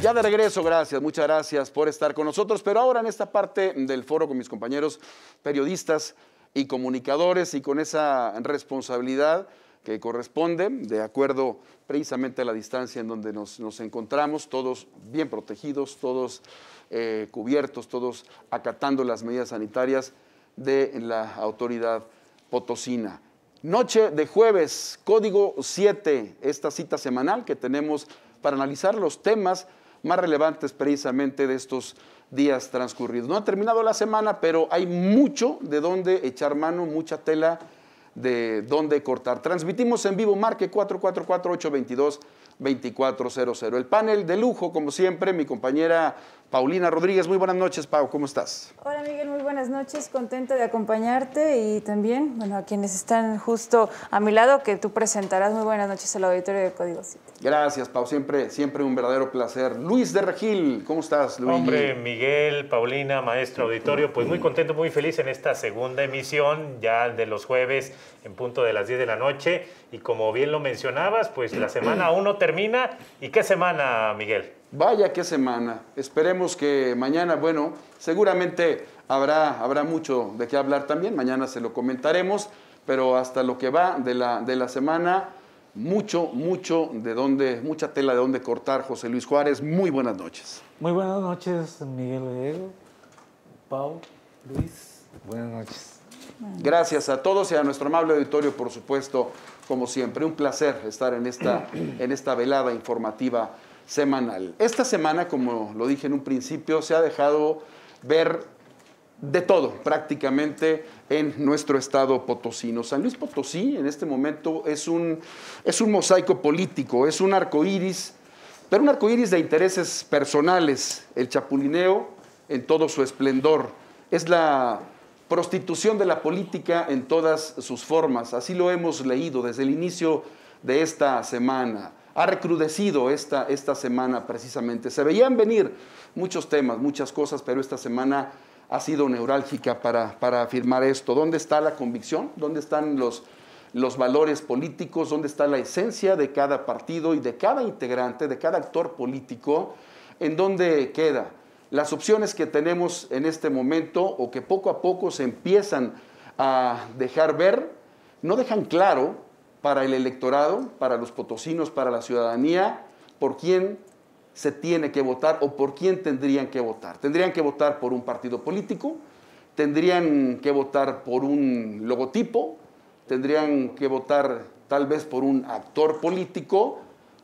Ya de regreso, gracias, muchas gracias por estar con nosotros, pero ahora en esta parte del foro con mis compañeros periodistas y comunicadores y con esa responsabilidad que corresponde, de acuerdo precisamente a la distancia en donde nos, encontramos, todos bien protegidos, todos eh, cubiertos, todos acatando las medidas sanitarias de la autoridad potosina. Noche de jueves, código 7, esta cita semanal que tenemos para analizar los temas más relevantes precisamente de estos días transcurridos. No ha terminado la semana, pero hay mucho de donde echar mano, mucha tela de dónde cortar. Transmitimos en vivo, marque 444-822-2400. El panel de lujo, como siempre, mi compañera Paulina Rodríguez, muy buenas noches, Pau, ¿cómo estás? Hola Miguel, muy buenas noches, contenta de acompañarte y también, bueno, a quienes están justo a mi lado, que tú presentarás muy buenas noches al auditorio de Código City. Gracias, Pau, siempre, siempre un verdadero placer. Luis de Regil, ¿cómo estás, Luis? Hombre, Miguel, Paulina, maestro auditorio, pues muy contento, muy feliz en esta segunda emisión, ya de los jueves en punto de las 10 de la noche, y como bien lo mencionabas, pues la semana aún no termina, ¿y qué semana, Miguel? Vaya qué semana. Esperemos que mañana, bueno, seguramente habrá, habrá mucho de qué hablar también. Mañana se lo comentaremos, pero hasta lo que va de la, de la semana, mucho, mucho de dónde, mucha tela de dónde cortar. José Luis Juárez, muy buenas noches. Muy buenas noches, Miguel Diego, Pau, Luis. Buenas noches. Gracias a todos y a nuestro amable auditorio, por supuesto, como siempre. Un placer estar en esta, en esta velada informativa semanal. Esta semana, como lo dije en un principio, se ha dejado ver de todo prácticamente en nuestro estado potosino. San Luis Potosí en este momento es un, es un mosaico político, es un arco iris, pero un arco de intereses personales, el chapulineo en todo su esplendor. Es la prostitución de la política en todas sus formas, así lo hemos leído desde el inicio de esta semana ha recrudecido esta, esta semana precisamente. Se veían venir muchos temas, muchas cosas, pero esta semana ha sido neurálgica para, afirmar esto. ¿Dónde está la convicción? ¿Dónde están los, los valores políticos? ¿Dónde está la esencia de cada partido y de cada integrante, de cada actor político? ¿En dónde queda? Las opciones que tenemos en este momento o que poco a poco se empiezan a dejar ver, no dejan claro para el electorado, para los potosinos, para la ciudadanía, por quién se tiene que votar o por quién tendrían que votar. Tendrían que votar por un partido político, tendrían que votar por un logotipo, tendrían que votar tal vez por un actor político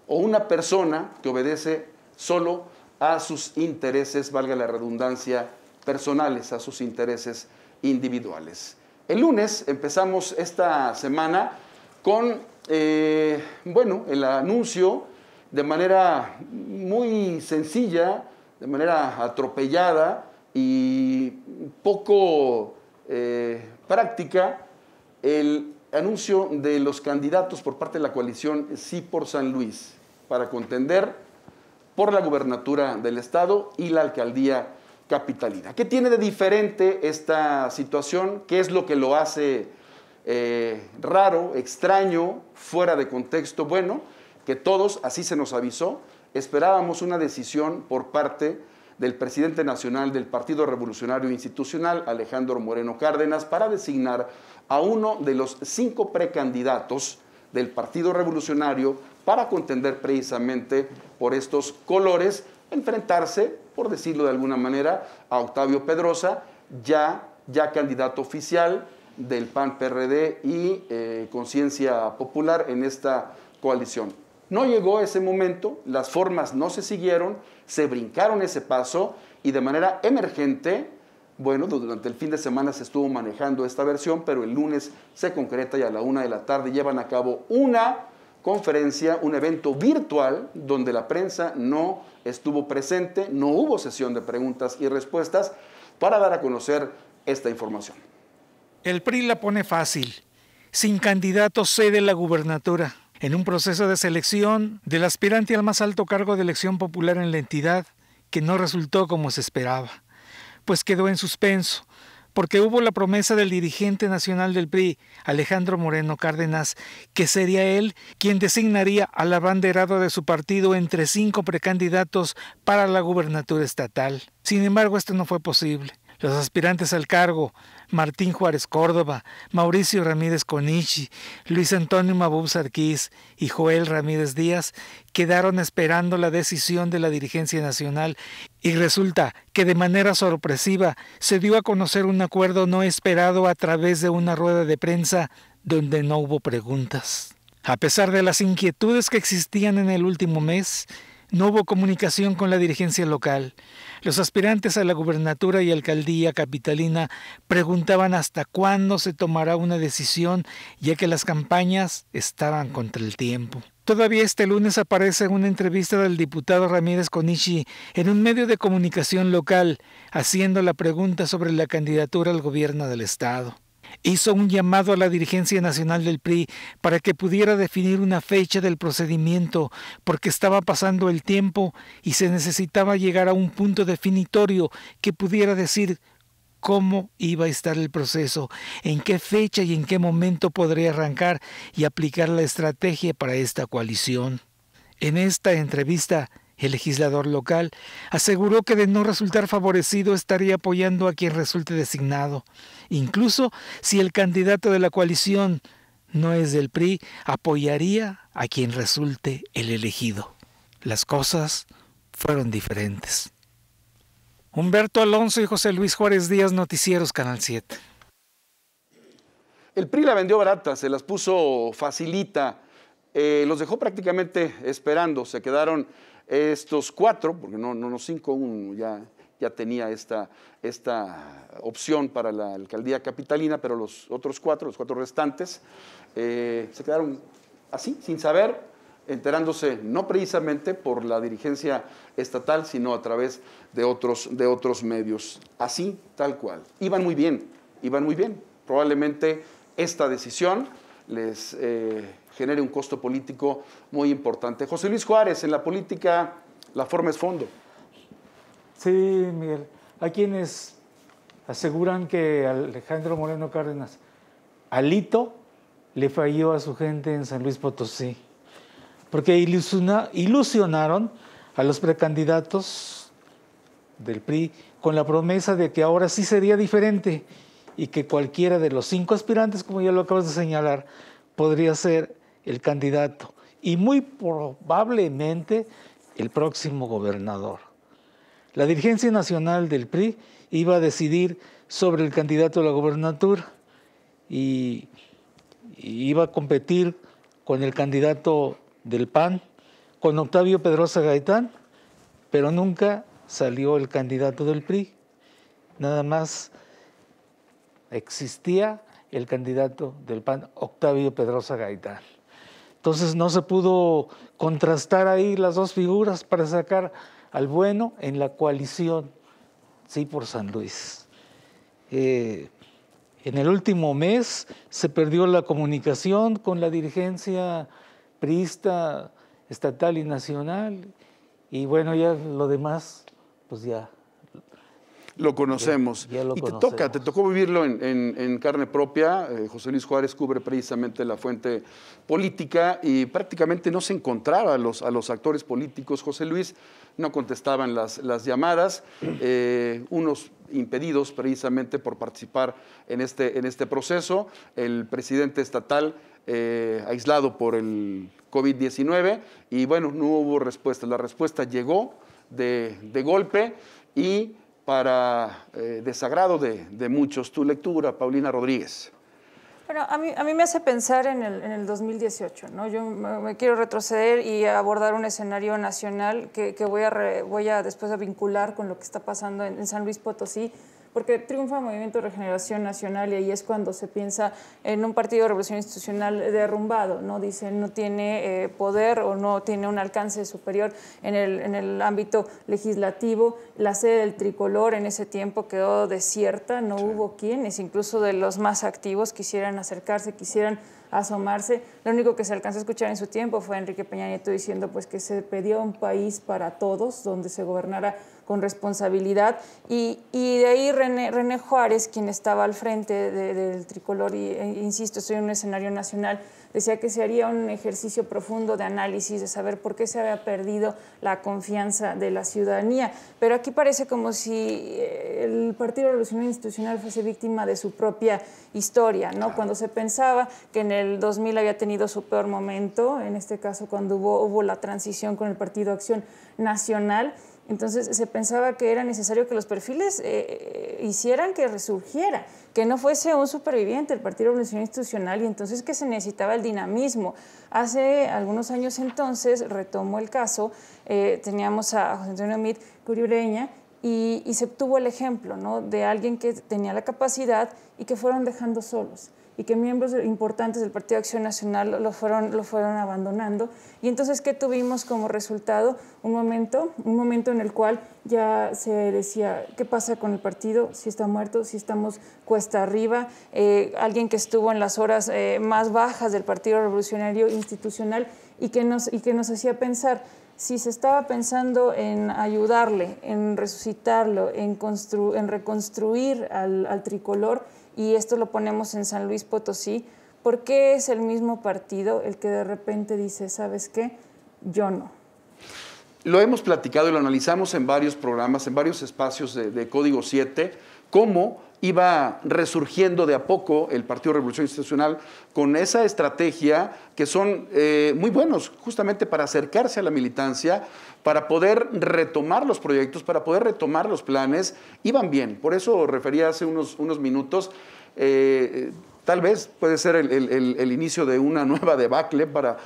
o una persona que obedece solo a sus intereses, valga la redundancia, personales, a sus intereses individuales. El lunes empezamos esta semana con, eh, bueno, el anuncio de manera muy sencilla, de manera atropellada y poco eh, práctica, el anuncio de los candidatos por parte de la coalición Sí por San Luis para contender por la gubernatura del Estado y la alcaldía capitalina. ¿Qué tiene de diferente esta situación? ¿Qué es lo que lo hace eh, raro, extraño, fuera de contexto bueno, que todos, así se nos avisó, esperábamos una decisión por parte del presidente nacional del Partido Revolucionario Institucional, Alejandro Moreno Cárdenas, para designar a uno de los cinco precandidatos del Partido Revolucionario para contender precisamente por estos colores, enfrentarse, por decirlo de alguna manera, a Octavio Pedrosa, ya, ya candidato oficial, del PAN, PRD y eh, Conciencia Popular en esta coalición. No llegó ese momento, las formas no se siguieron, se brincaron ese paso y de manera emergente, bueno, pues durante el fin de semana se estuvo manejando esta versión, pero el lunes se concreta y a la una de la tarde llevan a cabo una conferencia, un evento virtual donde la prensa no estuvo presente, no hubo sesión de preguntas y respuestas para dar a conocer esta información. El PRI la pone fácil. Sin candidato cede la gubernatura. En un proceso de selección del aspirante al más alto cargo de elección popular en la entidad, que no resultó como se esperaba, pues quedó en suspenso, porque hubo la promesa del dirigente nacional del PRI, Alejandro Moreno Cárdenas, que sería él quien designaría al abanderado de su partido entre cinco precandidatos para la gubernatura estatal. Sin embargo, esto no fue posible. Los aspirantes al cargo, Martín Juárez Córdoba, Mauricio Ramírez Conichi, Luis Antonio Mabub Sarquís y Joel Ramírez Díaz quedaron esperando la decisión de la dirigencia nacional y resulta que de manera sorpresiva se dio a conocer un acuerdo no esperado a través de una rueda de prensa donde no hubo preguntas. A pesar de las inquietudes que existían en el último mes, no hubo comunicación con la dirigencia local. Los aspirantes a la gubernatura y alcaldía capitalina preguntaban hasta cuándo se tomará una decisión, ya que las campañas estaban contra el tiempo. Todavía este lunes aparece una entrevista del diputado Ramírez Conichi en un medio de comunicación local, haciendo la pregunta sobre la candidatura al gobierno del Estado hizo un llamado a la dirigencia nacional del PRI para que pudiera definir una fecha del procedimiento, porque estaba pasando el tiempo y se necesitaba llegar a un punto definitorio que pudiera decir cómo iba a estar el proceso, en qué fecha y en qué momento podría arrancar y aplicar la estrategia para esta coalición. En esta entrevista, el legislador local aseguró que de no resultar favorecido estaría apoyando a quien resulte designado, incluso si el candidato de la coalición no es del PRI, apoyaría a quien resulte el elegido. Las cosas fueron diferentes. Humberto Alonso y José Luis Juárez Díaz, Noticieros Canal 7. El PRI la vendió barata, se las puso facilita, eh, los dejó prácticamente esperando, se quedaron estos cuatro, porque no, no, no cinco, uno ya, ya tenía esta, esta opción para la alcaldía capitalina, pero los otros cuatro, los cuatro restantes, eh, se quedaron así, sin saber, enterándose no precisamente por la dirigencia estatal, sino a través de otros, de otros medios. Así, tal cual. Iban muy bien, iban muy bien. Probablemente esta decisión les eh, genere un costo político muy importante. José Luis Juárez, en la política la forma es fondo. Sí, Miguel. Hay quienes aseguran que Alejandro Moreno Cárdenas, Alito, le falló a su gente en San Luis Potosí, porque ilusionaron a los precandidatos del PRI con la promesa de que ahora sí sería diferente y que cualquiera de los cinco aspirantes, como ya lo acabas de señalar, podría ser el candidato y muy probablemente el próximo gobernador. La dirigencia nacional del PRI iba a decidir sobre el candidato a la gobernatura y, iba a competir con el candidato del PAN, con Octavio Pedrosa Gaitán, pero nunca salió el candidato del PRI. Nada más existía el candidato del PAN, Octavio Pedrosa Gaitán. Entonces no se pudo contrastar ahí las dos figuras para sacar al bueno en la coalición, sí, por San Luis. Eh, en el último mes se perdió la comunicación con la dirigencia priista estatal y nacional y bueno, ya lo demás, pues ya lo conocemos. y te toca, te tocó vivirlo en, carne propia. Eh, José Luis Juárez cubre precisamente la fuente política y prácticamente no se encontraba a los, a los actores políticos. José Luis no contestaban las, las llamadas, eh, unos impedidos precisamente por participar en este, en este proceso. El presidente estatal eh, aislado por el COVID-19 y bueno, no hubo respuesta. La respuesta llegó de, de golpe y para eh, desagrado de, muchos, tu lectura, Paulina Rodríguez. Bueno, a mí, a mí me hace pensar en el, en el 2018, ¿no? Yo me, quiero retroceder y abordar un escenario nacional que, que voy, a voy a después vincular con lo que está pasando en San Luis Potosí, porque triunfa el Movimiento de Regeneración Nacional y ahí es cuando se piensa en un partido de revolución institucional derrumbado, ¿no? Dicen, no tiene eh, poder o no tiene un alcance superior en el, en el ámbito legislativo. La sede del tricolor en ese tiempo quedó desierta, no hubo quienes, incluso de los más activos, quisieran acercarse, quisieran asomarse. Lo único que se alcanzó a escuchar en su tiempo fue Enrique Peña Nieto diciendo pues que se pedía un país para todos, donde se gobernara con responsabilidad. Y, de ahí René, Juárez, quien estaba al frente del tricolor, y, e insisto, estoy en un escenario nacional, decía que se haría un ejercicio profundo de análisis, de saber por qué se había perdido la confianza de la ciudadanía. Pero aquí parece como si eh, el Partido Revolucionario Institucional fuese víctima de su propia historia, ¿no? Cuando se pensaba que en el 2000 había tenido su peor momento, en este caso cuando hubo, hubo la transición con el Partido Acción Nacional, entonces se pensaba que era necesario que los perfiles eh, eh, hicieran que resurgiera, que no fuese un superviviente el Partido Revolucionario Institucional y entonces que se necesitaba el dinamismo. Hace algunos años entonces, retomo el caso, eh, teníamos a José Antonio Mit Curibreña y, y se obtuvo el ejemplo ¿no? de alguien que tenía la capacidad y que fueron dejando solos y que miembros importantes del Partido Acción Nacional lo fueron, lo fueron abandonando. Y entonces, ¿qué tuvimos como resultado? Un momento, un momento en el cual ya se decía, ¿qué pasa con el partido? Si está muerto, si estamos cuesta arriba. Eh, alguien que estuvo en las horas eh, más bajas del Partido Revolucionario Institucional y que nos, y que nos hacía pensar, si se estaba pensando en ayudarle, en resucitarlo, en, en reconstruir al tricolor, y esto lo ponemos en San Luis Potosí, ¿por qué es el mismo partido el que de repente dice, sabes qué, yo no? Lo hemos platicado y lo analizamos en varios programas, en varios espacios de, Código 7 cómo iba resurgiendo de a poco el Partido Revolución Institucional con esa estrategia que son eh, muy buenos justamente para acercarse a la militancia, para poder retomar los proyectos, para poder retomar los planes, iban bien. Por eso refería hace unos, unos minutos. Eh, Tal vez puede ser el, inicio de una nueva debacle para,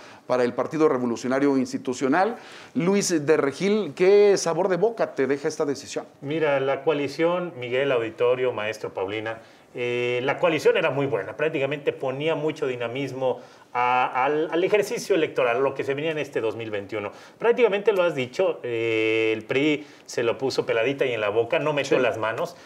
el Partido Revolucionario Institucional. Luis de Regil, ¿qué sabor de boca te deja esta decisión? Mira, la coalición, Miguel Auditorio, Maestro Paulina, eh, la coalición era muy buena, prácticamente ponía mucho dinamismo al, ejercicio electoral, lo que se venía en este 2021. Prácticamente lo has dicho, eh, el PRI se lo puso peladita y en la boca, no metió las manos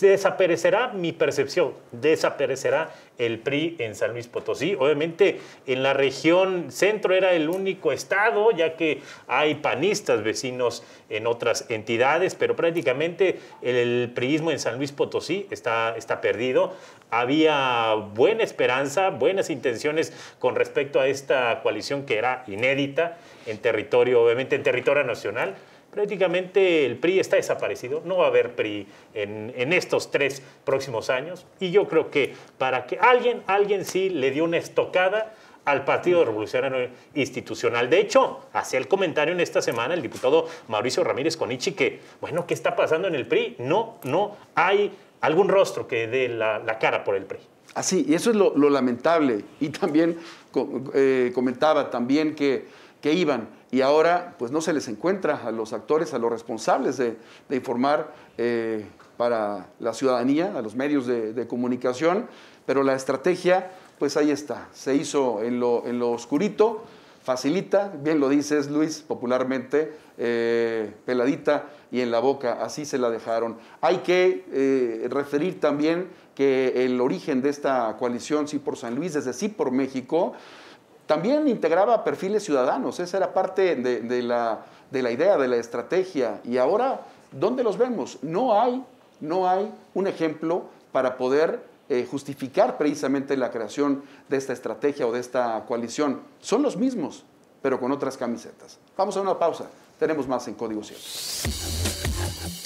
desaparecerá mi percepción, desaparecerá el PRI en San Luis Potosí. Obviamente en la región centro era el único estado, ya que hay panistas vecinos en otras entidades, pero prácticamente el, PRIismo en San Luis Potosí está, está perdido. Había buena esperanza, buenas intenciones con respecto a esta coalición que era inédita en territorio, obviamente en territorio nacional prácticamente el PRI está desaparecido, no va a haber PRI en, estos tres próximos años. Y yo creo que para que alguien, alguien sí le dio una estocada al Partido Revolucionario Institucional. De hecho, hacía el comentario en esta semana el diputado Mauricio Ramírez Conichi que, bueno, ¿qué está pasando en el PRI? No, no hay algún rostro que dé la, cara por el PRI. Así, y eso es lo, lamentable. Y también eh, comentaba también que que iban y ahora pues no se les encuentra a los actores, a los responsables de, informar eh, para la ciudadanía, a los medios de, comunicación, pero la estrategia pues ahí está, se hizo en lo, oscurito, facilita, bien lo dices Luis popularmente, eh, peladita y en la boca, así se la dejaron. Hay que eh, referir también que el origen de esta coalición Sí por San Luis, desde Sí por México, también integraba perfiles ciudadanos, esa era parte de, la, idea, de la estrategia. Y ahora, ¿dónde los vemos? No hay, no hay un ejemplo para poder eh, justificar precisamente la creación de esta estrategia o de esta coalición. Son los mismos, pero con otras camisetas. Vamos a una pausa. Tenemos más en Código Cierto.